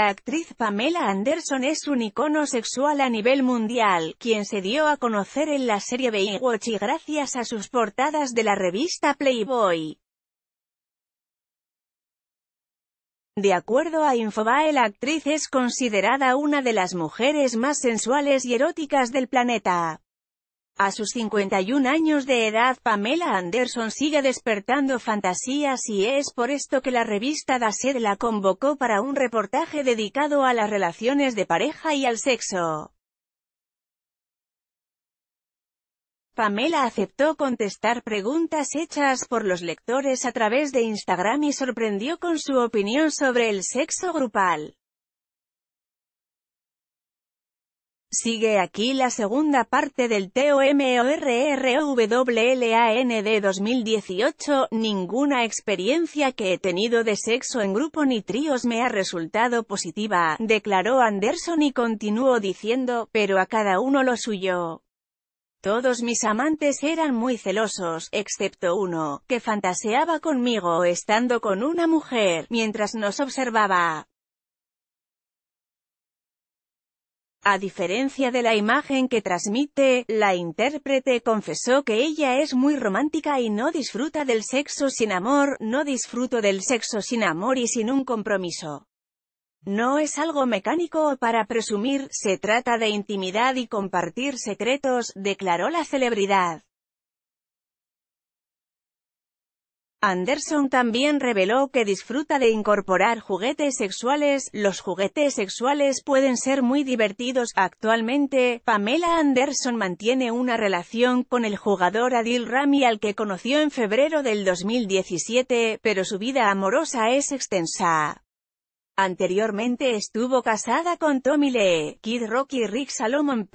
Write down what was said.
La actriz Pamela Anderson es un icono sexual a nivel mundial, quien se dio a conocer en la serie Baywatch y gracias a sus portadas de la revista Playboy. De acuerdo a Infobae la actriz es considerada una de las mujeres más sensuales y eróticas del planeta. A sus 51 años de edad Pamela Anderson sigue despertando fantasías y es por esto que la revista Da Sed la convocó para un reportaje dedicado a las relaciones de pareja y al sexo. Pamela aceptó contestar preguntas hechas por los lectores a través de Instagram y sorprendió con su opinión sobre el sexo grupal. Sigue aquí la segunda parte del T.O.M.O.R.R.O.W.L.A.N.D. 2018, ninguna experiencia que he tenido de sexo en grupo ni tríos me ha resultado positiva, declaró Anderson y continuó diciendo, pero a cada uno lo suyo. Todos mis amantes eran muy celosos, excepto uno, que fantaseaba conmigo estando con una mujer, mientras nos observaba. A diferencia de la imagen que transmite, la intérprete confesó que ella es muy romántica y no disfruta del sexo sin amor, no disfruto del sexo sin amor y sin un compromiso. No es algo mecánico o para presumir, se trata de intimidad y compartir secretos, declaró la celebridad. Anderson también reveló que disfruta de incorporar juguetes sexuales. Los juguetes sexuales pueden ser muy divertidos. Actualmente, Pamela Anderson mantiene una relación con el jugador Adil Rami al que conoció en febrero del 2017, pero su vida amorosa es extensa. Anteriormente estuvo casada con Tommy Lee, Kid Rock y Rick Salomon.